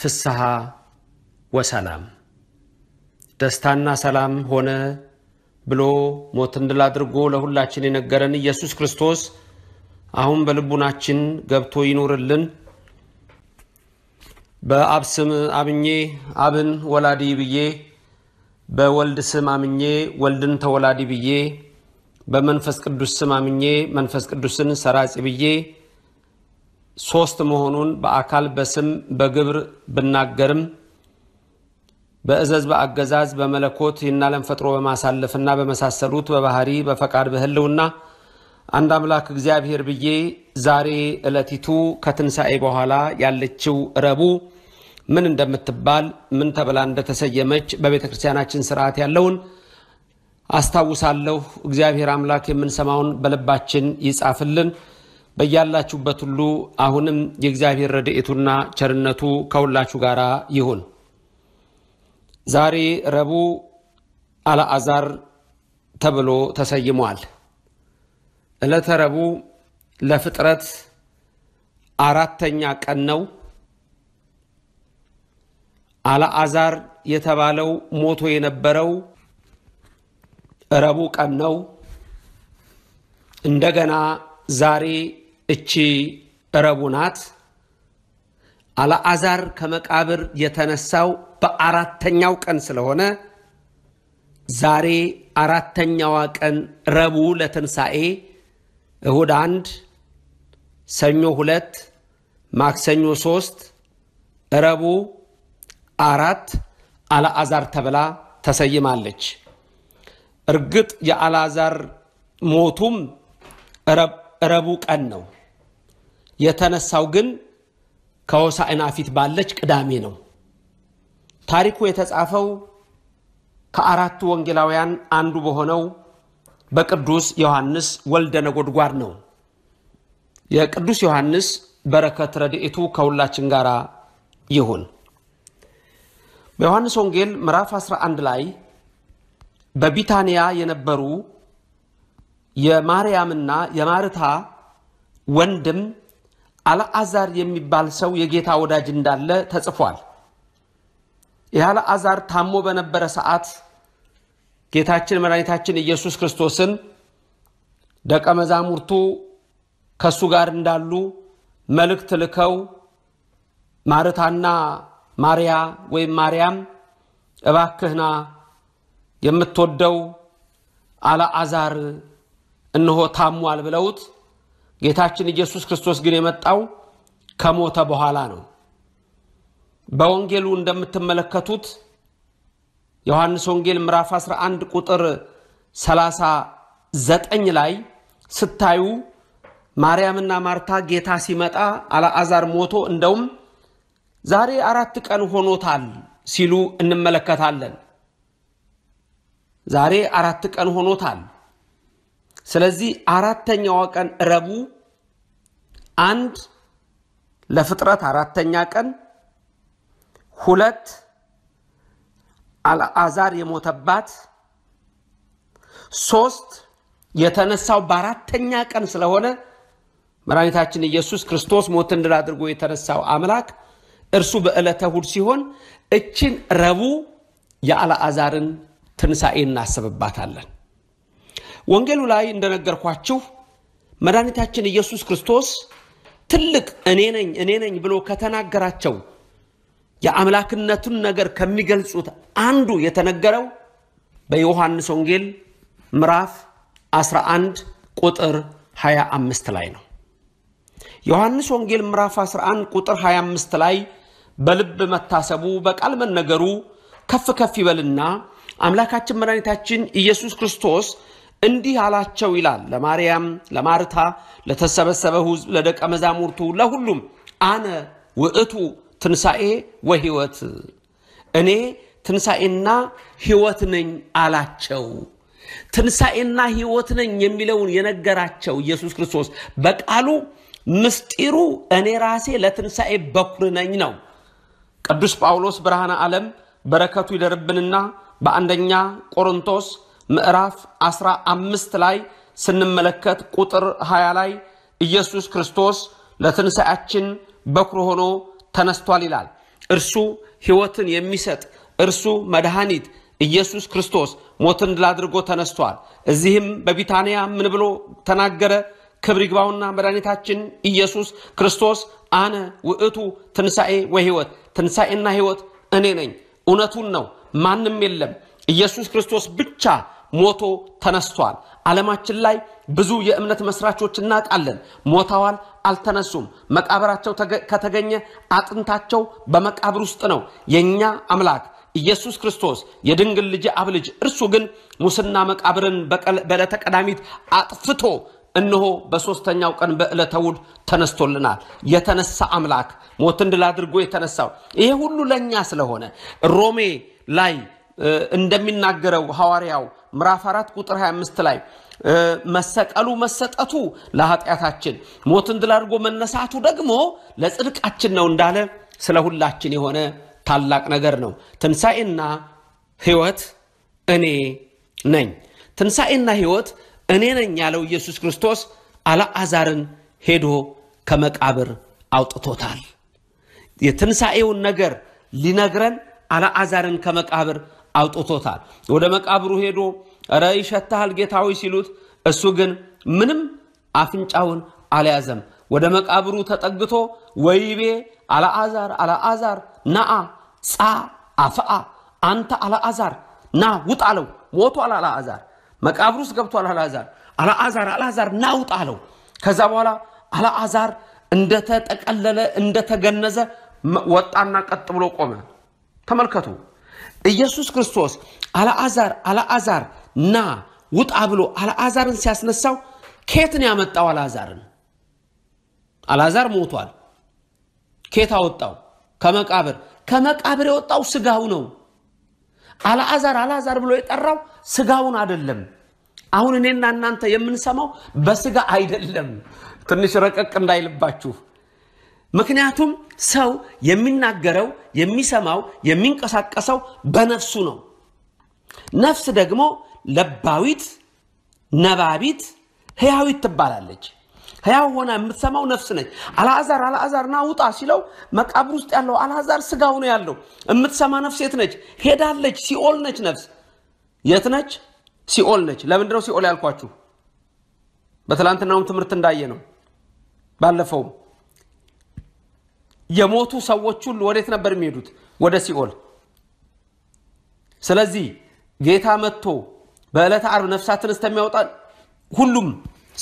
ፍስሐ ወሰላም ደስታና ሰላም ሆነ ብሎ ሞትን ድል አድርጎ ለሁላችን የነገረን ኢየሱስ ክርስቶስ አሁን በልቡናችን ገብቶ ይኖርልን በአብ ስም አምኜ አብን ወላዲ ብዬ፣ በወልድ ስም አምኜ ወልድን ተወላዲ ብዬ፣ በመንፈስ ቅዱስ ስም አምኜ መንፈስ ቅዱስን ሰራጺ ብዬ ሶስት መሆኑን በአካል በስም በግብር ብናገርም በእዘዝ በአገዛዝ በመለኮት ይናለን ፈጥሮ በማሳለፍና በመሳሰሉት በባህሪ በፈቃድ በህልውና አንድ አምላክ እግዚአብሔር ብዬ ዛሬ ዕለቲቱ ከትንሣኤ በኋላ ያለችው ረቡ ምን እንደምትባል ምን ተብላ እንደተሰየመች በቤተ ክርስቲያናችን ስርዓት ያለውን አስታውሳለሁ። እግዚአብሔር አምላክ የምንሰማውን በልባችን ይጻፍልን። በያላችሁበት ሁሉ አሁንም የእግዚአብሔር ረድኤቱና ቸርነቱ ከሁላችሁ ጋር ይሁን። ዛሬ ረቡዕ አልዓዛር ተብሎ ተሰይሟል። ዕለተ ረቡዕ ለፍጥረት አራተኛ ቀን ነው። አልዓዛር የተባለው ሞቶ የነበረው ረቡዕ ቀን ነው። እንደገና ዛሬ እቺ ረቡዕ ናት። አልዓዛር ከመቃብር የተነሳው በአራተኛው ቀን ስለሆነ ዛሬ አራተኛዋ ቀን ረቡዕ ለትንሣኤ እሁድ አንድ፣ ሰኞ ሁለት፣ ማክሰኞ ሶስት፣ ረቡዕ አራት አልዓዛር ተብላ ተሰይማለች። እርግጥ የአልዓዛር ሞቱም ረቡዕ ቀን ነው። የተነሳው ግን ከሆሳዕና ፊት ባለች ቅዳሜ ነው። ታሪኩ የተጻፈው ከአራቱ ወንጌላውያን አንዱ በሆነው በቅዱስ ዮሐንስ ወልደ ነጎድጓድ ነው። የቅዱስ ዮሐንስ በረከት ረድኤቱ ከሁላችን ጋር ይሁን። በዮሐንስ ወንጌል ምዕራፍ 11 ላይ በቢታንያ የነበሩ የማርያምና የማርታ ወንድም አልአዛር የሚባል ሰው የጌታ ወዳጅ እንዳለ ተጽፏል። ይህ አልአዛር ታሞ በነበረ ሰዓት ጌታችን መድኃኒታችን ኢየሱስ ክርስቶስን ደቀ መዛሙርቱ ከእሱ ጋር እንዳሉ መልእክት ልከው ማርታና ማርያ ወይም ማርያም እባክህና የምትወደው አልአዛር እንሆ ታሟል ብለውት ጌታችን ኢየሱስ ክርስቶስ ግን የመጣው ከሞተ በኋላ ነው። በወንጌሉ እንደምትመለከቱት ዮሐንስ ወንጌል ምዕራፍ 11 ቁጥር 39 ላይ ስታዩ ማርያምና ማርታ ጌታ ሲመጣ አልዓዛር ሞቶ እንደውም ዛሬ አራት ቀን ሆኖታል ሲሉ እንመለከታለን። ዛሬ አራት ቀን ሆኖታል ስለዚህ አራተኛዋ ቀን ረቡ አንድ ለፍጥረት አራተኛ ቀን ሁለት አልአዛር የሞተባት ሶስት የተነሳው በአራተኛ ቀን ስለሆነ መድኃኒታችን ኢየሱስ ክርስቶስ ሞትን ድል አድርጎ የተነሳው አምላክ እርሱ በዕለተ እሑድ ሲሆን እችን ረቡ የአልአዛርን ትንሣኤ እናስብባታለን። ወንጌሉ ላይ እንደነገርኳችሁ መድኃኒታችን ኢየሱስ ክርስቶስ ትልቅ እኔ ነኝ እኔ ነኝ ብሎ ከተናገራቸው የአምላክነቱን ነገር ከሚገልጹት አንዱ የተነገረው በዮሐንስ ወንጌል ምዕራፍ 11 ቁጥር 25 ላይ ነው። ዮሐንስ ወንጌል ምዕራፍ 11 ቁጥር 25 ላይ በልብ መታሰቡ በቃል መነገሩ ከፍ ከፍ ይበልና አምላካችን መድኃኒታችን ኢየሱስ ክርስቶስ እንዲህ አላቸው ይላል ለማርያም፣ ለማርታ፣ ለተሰበሰበ ህዝብ ለደቀ መዛሙርቱ፣ ለሁሉም አነ ውእቱ ትንሣኤ ወህይወት እኔ ትንሣኤና ሕይወት ነኝ አላቸው። ትንሣኤና ሕይወት ነኝ የሚለውን የነገራቸው ኢየሱስ ክርስቶስ በቃሉ ምስጢሩ እኔ ራሴ ለትንሣኤ በኩር ነኝ ነው። ቅዱስ ጳውሎስ ብርሃነ ዓለም በረከቱ ይደርብንና በአንደኛ ቆሮንቶስ ምዕራፍ 15 ላይ ስንመለከት ቁጥር 20 ላይ ኢየሱስ ክርስቶስ ለትንሣያችን በኩር ሆኖ ተነስቷል ይላል። እርሱ ሕይወትን የሚሰጥ እርሱ መድኃኒት ኢየሱስ ክርስቶስ ሞትን ድል አድርጎ ተነስቷል። እዚህም በቢታንያ ምን ብሎ ተናገረ? ክብር ይግባውና መድኃኒታችን ኢየሱስ ክርስቶስ አነ ውእቱ ትንሣኤ ወሕይወት፣ ትንሣኤና ሕይወት እኔ ነኝ። እውነቱን ነው፣ ማንም የለም ኢየሱስ ክርስቶስ ብቻ ሞቶ ተነስቷል። ዓለማችን ላይ ብዙ የእምነት መስራቾች እናውቃለን። ሞተዋል፣ አልተነሱም። መቃብራቸው ከተገኘ አጥንታቸው በመቃብር ውስጥ ነው። የእኛ አምላክ ኢየሱስ ክርስቶስ የድንግል ልጅ አብ ልጅ፣ እርሱ ግን ሙስና መቃብርን በዕለተ ቀዳሚት አጥፍቶ እነሆ በሦስተኛው ቀን በዕለተ እሑድ ተነስቶልናል። የተነሳ አምላክ ሞትን ድል አድርጎ የተነሳው ይሄ ሁሉ ለእኛ ስለሆነ ሮሜ ላይ እንደሚናገረው ሐዋርያው ምዕራፍ 4 ቁጥር 25 ላይ መሰቀሉ መሰጠቱ ለኃጢአታችን ሞትን ድል አድርጎ መነሳቱ ደግሞ ለጽድቃችን ነው እንዳለ ስለ ሁላችን የሆነ ታላቅ ነገር ነው። ትንሣኤና ሕይወት እኔ ነኝ። ትንሣኤና ሕይወት እኔ ነኝ ያለው ኢየሱስ ክርስቶስ አልዓዛርን ሄዶ ከመቃብር አውጥቶታል። የትንሣኤውን ነገር ሊነግረን አልዓዛርን ከመቃብር አውጥቶታል። ወደ መቃብሩ ሄዶ እረ ይሸታሃል ጌታዊ ሲሉት እሱ ግን ምንም አፍንጫውን አልያዘም። ወደ መቃብሩ ተጠግቶ ወይቤ አልዓዛር አልዓዛር ናአ ጻ አፍአ አንተ አልዓዛር ና ውጣ አለው። ሞቷል አልዓዛር መቃብሩ ውስጥ ገብቷል አልዓዛር አልዓዛር አልዓዛር ና ውጣ አለው። ከዛ በኋላ አልዓዛር እንደተጠቀለለ እንደተገነዘ ወጣና ቀጥ ብሎ ቆመ። ተመልከቱ። ኢየሱስ ክርስቶስ አልዓዛር አልዓዛር ና ውጣ ብሎ አልዓዛርን ሲያስነሳው ኬትን ነው ያመጣው? አልዓዛርን አልዓዛር ሞቷል። ኬት አወጣው? ከመቃብር። ከመቃብር የወጣው ስጋው ነው። አልዓዛር አልዓዛር ብሎ የጠራው ስጋውን አይደለም። አሁን እኔና እናንተ የምንሰማው በስጋ አይደለም። ትንሽ ረቀቅ እንዳይልባችሁ ምክንያቱም ሰው የሚናገረው፣ የሚሰማው፣ የሚንቀሳቀሰው በነፍሱ ነው። ነፍስ ደግሞ ለባዊት፣ ነባቢት፣ ህያዊት ትባላለች። ህያው ሆና የምትሰማው ነፍስ ነች። አልዓዛር አልዓዛር ና ውጣ ሲለው መቃብር ውስጥ ያለው አልዓዛር ስጋው ነው ያለው። የምትሰማ ነፍስ የት ነች? ሄዳለች። ሲኦል ነች። ነፍስ የት ነች? ሲኦል ነች። ለምንድነው ሲኦል ያልኳችሁ? በትላንትናውም ትምህርት እንዳየ ነው ባለፈውም የሞቱ ሰዎች ሁሉ ወዴት ነበር የሚሄዱት? ወደ ሲኦል። ስለዚህ ጌታ መጥቶ በዕለተ ዓርብ ነፍሳትን እስከሚያወጣ ሁሉም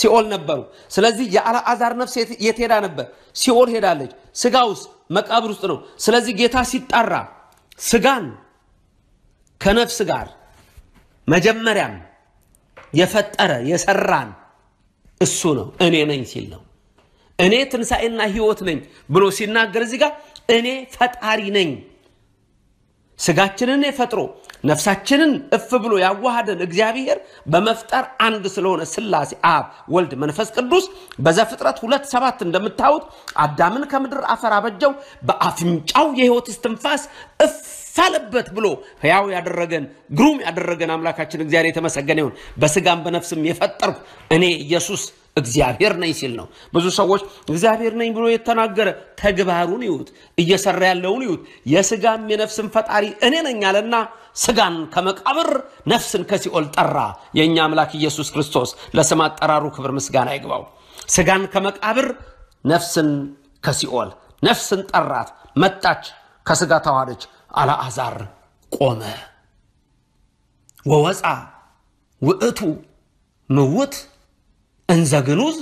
ሲኦል ነበሩ። ስለዚህ የአልዓዛር ነፍስ የት ሄዳ ነበር? ሲኦል ሄዳለች። ስጋ ውስጥ መቃብር ውስጥ ነው። ስለዚህ ጌታ ሲጣራ ስጋን ከነፍስ ጋር መጀመሪያም የፈጠረ የሰራን እሱ ነው እኔ ነኝ ሲል ነው። እኔ ትንሣኤና ሕይወት ነኝ ብሎ ሲናገር እዚህ ጋር እኔ ፈጣሪ ነኝ። ስጋችንን የፈጥሮ ነፍሳችንን እፍ ብሎ ያዋሃደን እግዚአብሔር በመፍጠር አንድ ስለሆነ ስላሴ አብ፣ ወልድ፣ መንፈስ ቅዱስ በዘፍጥረት ሁለት ሰባት እንደምታዩት አዳምን ከምድር አፈር አበጀው በአፍንጫው የህይወት እስትንፋስ እፍ ሳለበት ብሎ ሕያው ያደረገን ግሩም ያደረገን አምላካችን እግዚአብሔር የተመሰገነ ይሁን። በስጋም በነፍስም የፈጠርኩ እኔ ኢየሱስ እግዚአብሔር ነኝ ሲል ነው። ብዙ ሰዎች እግዚአብሔር ነኝ ብሎ የተናገረ ተግባሩን ይዩት፣ እየሰራ ያለውን ይዩት። የስጋም የነፍስን ፈጣሪ እኔ ነኝ አለና ስጋን ከመቃብር ነፍስን ከሲኦል ጠራ። የእኛ አምላክ ኢየሱስ ክርስቶስ ለስም አጠራሩ ክብር ምስጋና ይግባው። ስጋን ከመቃብር ነፍስን ከሲኦል ነፍስን ጠራት፣ መጣች፣ ከስጋ ተዋደች። አልዓዛር ቆመ ወወፃ ውእቱ ምውት እንዘ ግኑዝ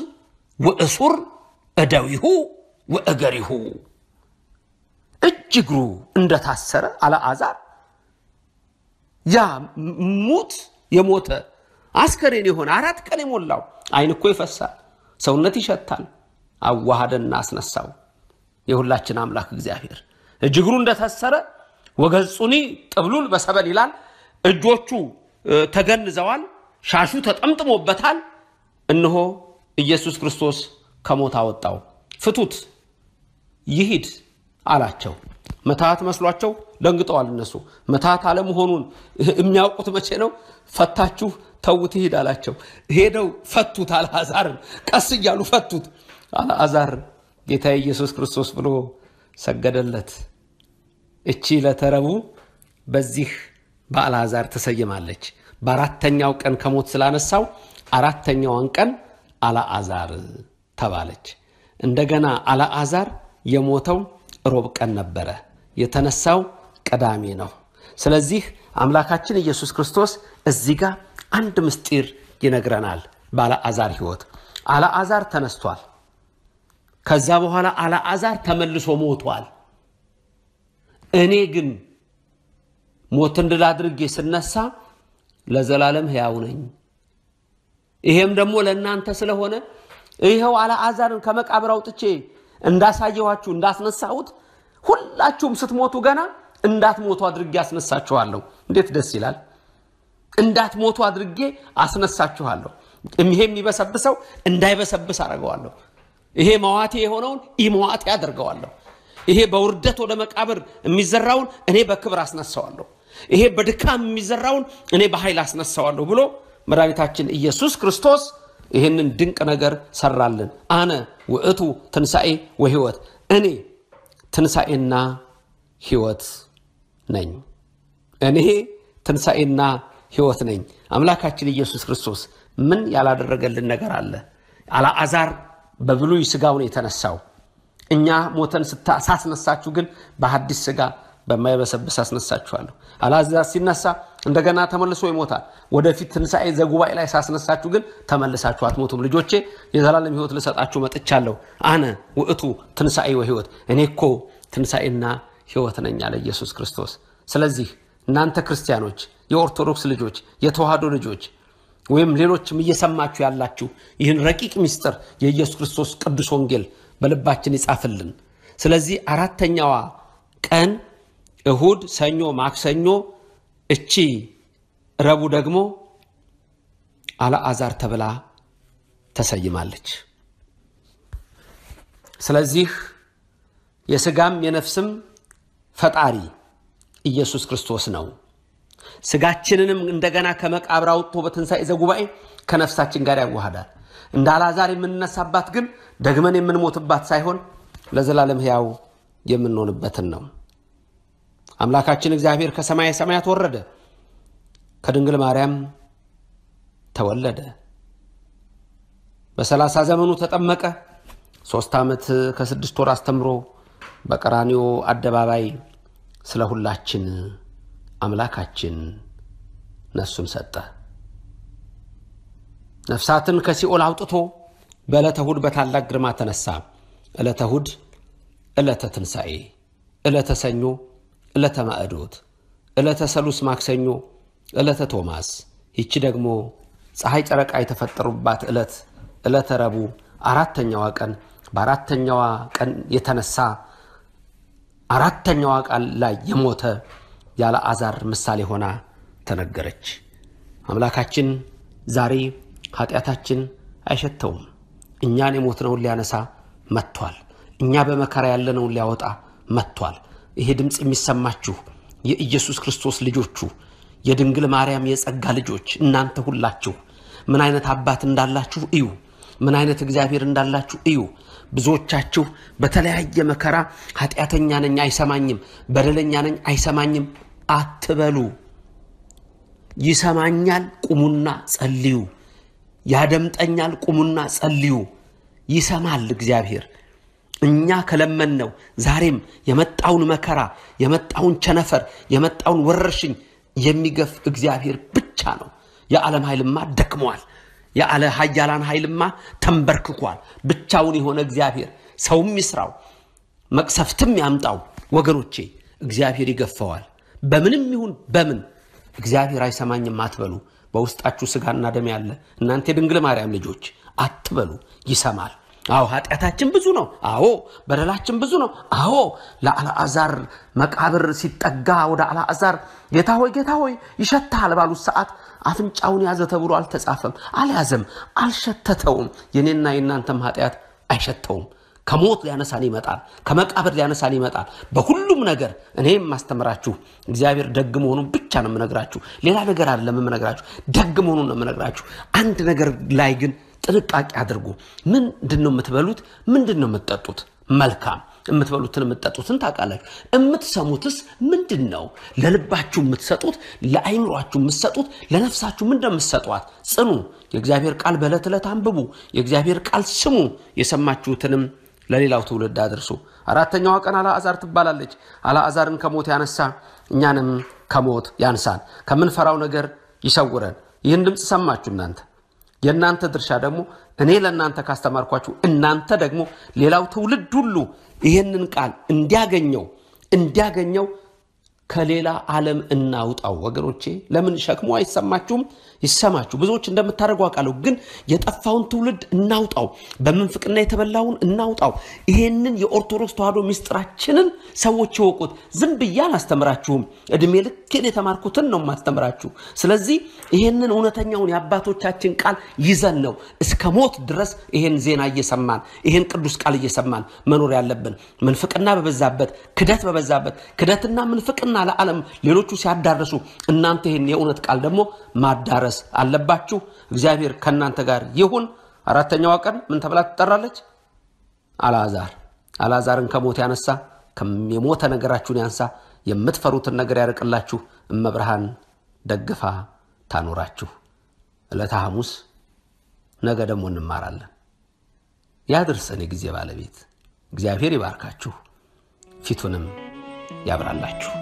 ወእሱር እደዊሁ ወእገሪሁ እጅ እግሩ እንደታሰረ አልዓዛር ያ ሙት የሞተ አስከሬን የሆነ አራት ቀን የሞላው ዓይን እኮ ይፈሳል፣ ሰውነት ይሸታል። አዋሃደና አስነሳው የሁላችን አምላክ እግዚአብሔር እጅ እግሩ እንደታሰረ ወገጹኒ ጥብሉል በሰበል ይላል። እጆቹ ተገንዘዋል፣ ሻሹ ተጠምጥሞበታል። እነሆ ኢየሱስ ክርስቶስ ከሞት አወጣው፣ ፍቱት፣ ይሂድ አላቸው። መታት መስሏቸው ደንግጠዋል። እነሱ መታት አለመሆኑን የሚያውቁት መቼ ነው? ፈታችሁ ተውት ይሂድ አላቸው። ሄደው ፈቱት፣ አልአዛርን ቀስ እያሉ ፈቱት። አልአዛር ጌታ ኢየሱስ ክርስቶስ ብሎ ሰገደለት። እቺ ለተረቡ በዚህ በአልአዛር ትሰይማለች። በአራተኛው ቀን ከሞት ስላነሳው አራተኛዋን ቀን አልዓዛር ተባለች። እንደገና አልዓዛር የሞተው ሮብ ቀን ነበረ፣ የተነሳው ቅዳሜ ነው። ስለዚህ አምላካችን ኢየሱስ ክርስቶስ እዚህ ጋር አንድ ምስጢር ይነግረናል። በአልዓዛር ሕይወት አልዓዛር ተነስቷል። ከዛ በኋላ አልዓዛር ተመልሶ ሞቷል። እኔ ግን ሞትን ድል አድርጌ ስነሳ ለዘላለም ሕያው ነኝ። ይሄም ደግሞ ለእናንተ ስለሆነ ይኸው አልዓዛርን ከመቃብር አውጥቼ እንዳሳየኋችሁ እንዳስነሳሁት ሁላችሁም ስትሞቱ ገና እንዳትሞቱ አድርጌ አስነሳችኋለሁ። እንዴት ደስ ይላል! እንዳትሞቱ አድርጌ አስነሳችኋለሁ። ይሄ የሚበሰብሰው እንዳይበሰብስ አደርገዋለሁ። ይሄ መዋቴ የሆነውን ኢመዋቴ አደርገዋለሁ። ይሄ በውርደት ወደ መቃብር የሚዘራውን እኔ በክብር አስነሳዋለሁ። ይሄ በድካም የሚዘራውን እኔ በኃይል አስነሳዋለሁ ብሎ መድኃኒታችን ኢየሱስ ክርስቶስ ይህንን ድንቅ ነገር ሰራልን። አነ ውእቱ ትንሣኤ ወሕይወት፣ እኔ ትንሣኤና ሕይወት ነኝ። እኔ ትንሣኤና ሕይወት ነኝ። አምላካችን ኢየሱስ ክርስቶስ ምን ያላደረገልን ነገር አለ? አልዓዛር በብሉይ ሥጋውን የተነሳው። እኛ ሞተን ሳስነሳችሁ ግን በሐዲስ ሥጋ በማይበሰብስ አስነሳችኋለሁ። አልዓዛር ሲነሳ እንደገና ተመልሶ ይሞታል። ወደፊት ትንሣኤ ዘጉባኤ ላይ ሳስነሳችሁ ግን ተመልሳችሁ አትሞቱም። ልጆቼ የዘላለም ሕይወት ልሰጣችሁ መጥቻለሁ። አነ ውእቱ ትንሣኤ ወሕይወት፣ እኔ እኮ ትንሣኤና ሕይወት ነኝ አለ ኢየሱስ ክርስቶስ። ስለዚህ እናንተ ክርስቲያኖች፣ የኦርቶዶክስ ልጆች፣ የተዋህዶ ልጆች ወይም ሌሎችም እየሰማችሁ ያላችሁ ይህን ረቂቅ ምስጢር የኢየሱስ ክርስቶስ ቅዱስ ወንጌል በልባችን ይጻፍልን። ስለዚህ አራተኛዋ ቀን እሁድ፣ ሰኞ፣ ማክሰኞ እቺ ረቡ ደግሞ አልአዛር ተብላ ተሰይማለች። ስለዚህ የስጋም የነፍስም ፈጣሪ ኢየሱስ ክርስቶስ ነው። ስጋችንንም እንደገና ከመቃብር አውጥቶ በትንሣኤ ዘጉባኤ ከነፍሳችን ጋር ያዋህዳል። እንደ አልዓዛር የምንነሳባት ግን ደግመን የምንሞትባት ሳይሆን ለዘላለም ሕያው የምንሆንበትን ነው። አምላካችን እግዚአብሔር ከሰማይ ሰማያት ወረደ፣ ከድንግል ማርያም ተወለደ፣ በሰላሳ ዘመኑ ተጠመቀ፣ ሦስት ዓመት ከስድስት ወር አስተምሮ በቀራኒዮ አደባባይ ስለ ሁላችን አምላካችን ነፍሱን ሰጠ። ነፍሳትን ከሲኦል አውጥቶ በዕለተ እሁድ በታላቅ ግርማ ተነሳ። ዕለተ እሁድ ዕለተ ትንሣኤ፣ ዕለተ ሰኞ ዕለተ ማዕዶት፣ ዕለተ ሰሉስ ማክሰኞ፣ ዕለተ ቶማስ ይቺ ደግሞ ፀሐይ ጨረቃ የተፈጠሩባት ዕለት ዕለተ ረቡዕ አራተኛዋ ቀን በአራተኛዋ ቀን የተነሳ አራተኛዋ ቃል ላይ የሞተ ያለ አዛር ምሳሌ ሆና ተነገረች። አምላካችን ዛሬ ኃጢአታችን አይሸተውም። እኛን የሞትነውን ሊያነሳ መጥቷል። እኛ በመከራ ያለነውን ሊያወጣ መጥቷል። ይሄ ድምፅ የሚሰማችሁ የኢየሱስ ክርስቶስ ልጆቹ የድንግል ማርያም የጸጋ ልጆች እናንተ ሁላችሁ ምን አይነት አባት እንዳላችሁ እዩ። ምን አይነት እግዚአብሔር እንዳላችሁ እዩ። ብዙዎቻችሁ በተለያየ መከራ ኃጢአተኛ ነኝ አይሰማኝም፣ በደለኛ ነኝ አይሰማኝም አትበሉ። ይሰማኛል፣ ቁሙና ጸልዩ። ያደምጠኛል፣ ቁሙና ጸልዩ። ይሰማል እግዚአብሔር። እኛ ከለመን ነው ዛሬም የመጣውን መከራ የመጣውን ቸነፈር የመጣውን ወረርሽኝ የሚገፍ እግዚአብሔር ብቻ ነው። የዓለም ኃይልማ ደክመዋል። የዓለ ሀያላን ኃይልማ ተንበርክኳል። ብቻውን የሆነ እግዚአብሔር ሰውም ይስራው መቅሰፍትም ያምጣው ወገኖቼ እግዚአብሔር ይገፈዋል። በምንም ይሁን በምን እግዚአብሔር አይሰማኝም አትበሉ። በውስጣችሁ ስጋና ደም ያለ እናንተ የድንግል ማርያም ልጆች አትበሉ፣ ይሰማል። አዎ ኃጢአታችን ብዙ ነው። አዎ በደላችን ብዙ ነው። አዎ ለአልዓዛር መቃብር ሲጠጋ ወደ አልዓዛር ጌታ ሆይ ጌታ ሆይ ይሸታል ባሉት ሰዓት አፍንጫውን ያዘ ተብሎ አልተጻፈም። አልያዘም፣ አልሸተተውም። የኔና የእናንተም ኃጢአት አይሸተውም። ከሞት ሊያነሳን ይመጣል። ከመቃብር ሊያነሳን ይመጣል። በሁሉም ነገር እኔ የማስተምራችሁ እግዚአብሔር ደግ መሆኑን ብቻ ነው የምነግራችሁ። ሌላ ነገር አይደለም የምነግራችሁ፣ ደግ መሆኑን ነው የምነግራችሁ። አንድ ነገር ላይ ግን ጥንቃቄ አድርጉ። ምንድን ነው የምትበሉት? ምንድን ነው የምትጠጡት? መልካም የምትበሉትን የምትጠጡትን ታውቃላችሁ። የምትሰሙትስ ምንድን ነው? ለልባችሁ የምትሰጡት፣ ለአይምሯችሁ የምትሰጡት፣ ለነፍሳችሁ ምን እንደምትሰጧት ጽኑ። የእግዚአብሔር ቃል በዕለት ዕለት አንብቡ። የእግዚአብሔር ቃል ስሙ። የሰማችሁትንም ለሌላው ትውልድ አድርሱ። አራተኛዋ ቀን አልዓዛር ትባላለች። አልዓዛርን ከሞት ያነሳ እኛንም ከሞት ያንሳን፣ ከምንፈራው ነገር ይሰውረን። ይህን ድምፅ ሰማችሁ እናንተ የእናንተ ድርሻ ደግሞ እኔ ለእናንተ ካስተማርኳችሁ እናንተ ደግሞ ሌላው ትውልድ ሁሉ ይህንን ቃል እንዲያገኘው እንዲያገኘው ከሌላ ዓለም እናውጣው። ወገኖቼ ለምን ሸክሞ አይሰማችሁም? ይሰማችሁ። ብዙዎች እንደምታደርጉ አውቃለሁ። ግን የጠፋውን ትውልድ እናውጣው፣ በምንፍቅና የተበላውን እናውጣው። ይሄንን የኦርቶዶክስ ተዋህዶ ሚስጥራችንን ሰዎች ይወቁት። ዝም ብዬ አላስተምራችሁም። እድሜ ልኬን የተማርኩትን ነው የማስተምራችሁ። ስለዚህ ይሄንን እውነተኛውን የአባቶቻችን ቃል ይዘን ነው እስከ ሞት ድረስ ይሄን ዜና እየሰማን ይሄን ቅዱስ ቃል እየሰማን መኖር ያለብን። ምንፍቅና በበዛበት ክደት በበዛበት ክደትና ምንፍቅና ገና ለዓለም ሌሎቹ ሲያዳረሱ እናንተ ይህን የእውነት ቃል ደግሞ ማዳረስ አለባችሁ። እግዚአብሔር ከእናንተ ጋር ይሁን። አራተኛዋ ቀን ምን ተብላ ትጠራለች? አልዓዛር አልዓዛርን ከሞት ያነሳ የሞተ ነገራችሁን ያንሳ የምትፈሩትን ነገር ያርቅላችሁ እመብርሃን ደግፋ ታኖራችሁ። ዕለተ ሐሙስ ነገ ደግሞ እንማራለን። ያድርሰን የጊዜ ባለቤት እግዚአብሔር ይባርካችሁ፣ ፊቱንም ያብራላችሁ።